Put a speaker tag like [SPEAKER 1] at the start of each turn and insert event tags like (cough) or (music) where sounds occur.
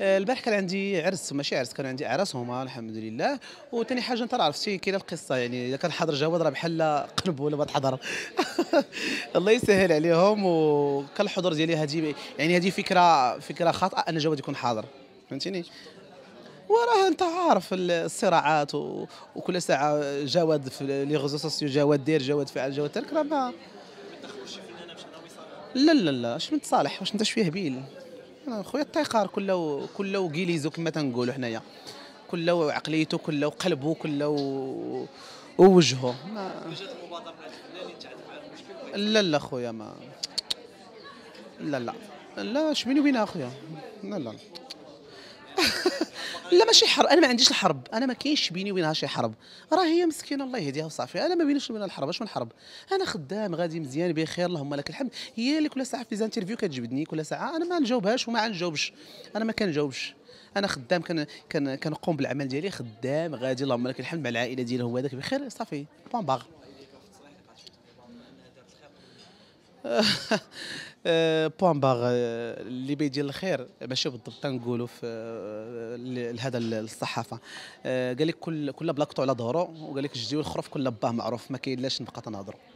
[SPEAKER 1] آه، البارح كان عندي عرس ماشي عرس كان عندي اعراس هما الحمد لله وثاني حاجه انت عرفتي كاينه القصه يعني اذا كان حاضر جواد راه بحال قلب ولا ما تحضر (laughs) الله يسهل عليهم وكان الحضور ديالي هذه يعني هذه فكره فكره خاطئه ان جواد يكون حاضر فهمتيني وراه انت عارف الصراعات وكل ساعه جواد في لي غوزو سوسيو جواد دير جواد فعل جواد ترك راه لا لا لا اش من تصالح واش انت شويه هبيل آه، خويا الطيقار كله كله كيليزو كما تنقولوا حنايا كله عقليته كله قلبه كله ووجهه ما لا لا خويا ما لا لا لا شبيني بينا وبينها خويا لا لا لا ماشي حرب انا ما عنديش الحرب انا ما كاينش بيني وبينها شي حرب راه هي مسكينه الله يهديها وصافي انا ما بينيش وبينها الحرب اش من حرب انا خدام غادي مزيان بخير اللهم لك الحمد هي اللي كل ساعه في زانترفيو كتجبدني كل ساعه انا ما نجاوبهاش وما نجاوبش انا ما كنجاوبش انا خدام كان كنقوم بالعمل ديالي خدام غادي اللهم لك الحمد مع العائله ديالي هو هذاك بخير صافي بون باغ (laughs) آه، بوان باغ آه، اللي بيدير الخير ماشي بالضبط تنقولوا في آه، لهذا الصحافه قال لك كل كل بلاكتو على ظهره وقال لك الجدي والخروف كل باه معروف ما كاين لاش نبقى تنهضروا